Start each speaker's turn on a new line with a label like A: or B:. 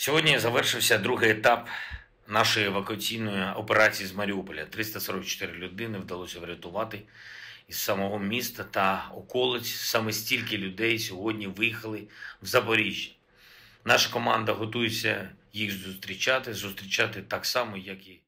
A: Сьогодні завершився другий етап нашої евакуаційної операції з Маріуполя. 344 людини вдалося врятувати із самого міста та околиць. Саме стільки людей сьогодні виїхали в Запоріжжя. Наша команда готується їх зустрічати, зустрічати так само, як і.